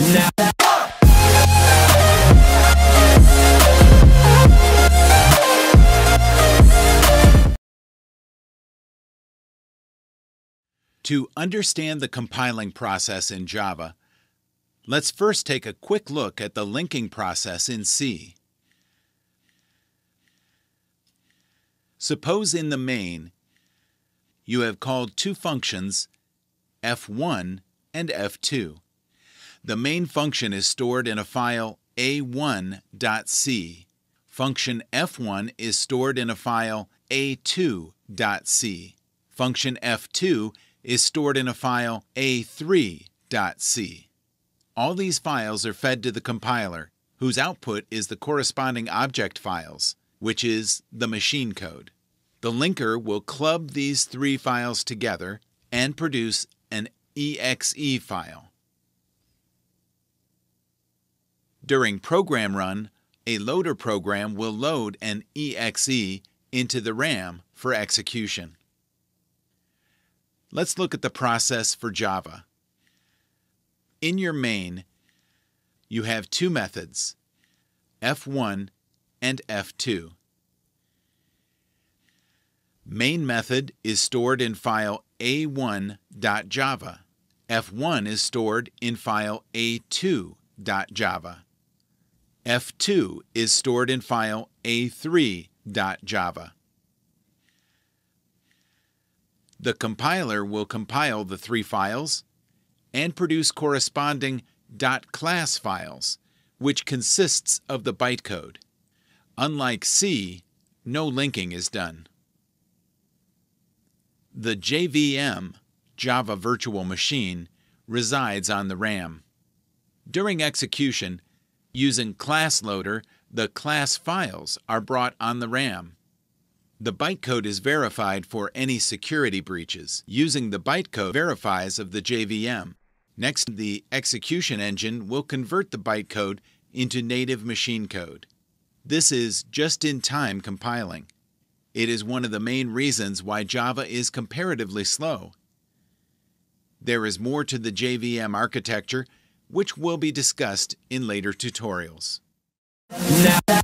Now To understand the compiling process in Java, let's first take a quick look at the linking process in C. Suppose in the main, you have called two functions, f1 and f2. The main function is stored in a file a1.c. Function f1 is stored in a file a2.c. Function f2 is stored in a file a3.c. All these files are fed to the compiler, whose output is the corresponding object files, which is the machine code. The linker will club these three files together and produce an exe file. During program run, a loader program will load an exe into the RAM for execution. Let's look at the process for Java. In your main, you have two methods, f1 and f2. Main method is stored in file a1.java. f1 is stored in file a2.java. F2 is stored in file a3.java. The compiler will compile the three files and produce corresponding .class files, which consists of the bytecode. Unlike C, no linking is done. The JVM, Java Virtual Machine, resides on the RAM. During execution, Using class loader, the class files are brought on the RAM. The bytecode is verified for any security breaches using the bytecode verifies of the JVM. Next, the execution engine will convert the bytecode into native machine code. This is just-in-time compiling. It is one of the main reasons why Java is comparatively slow. There is more to the JVM architecture which will be discussed in later tutorials. Now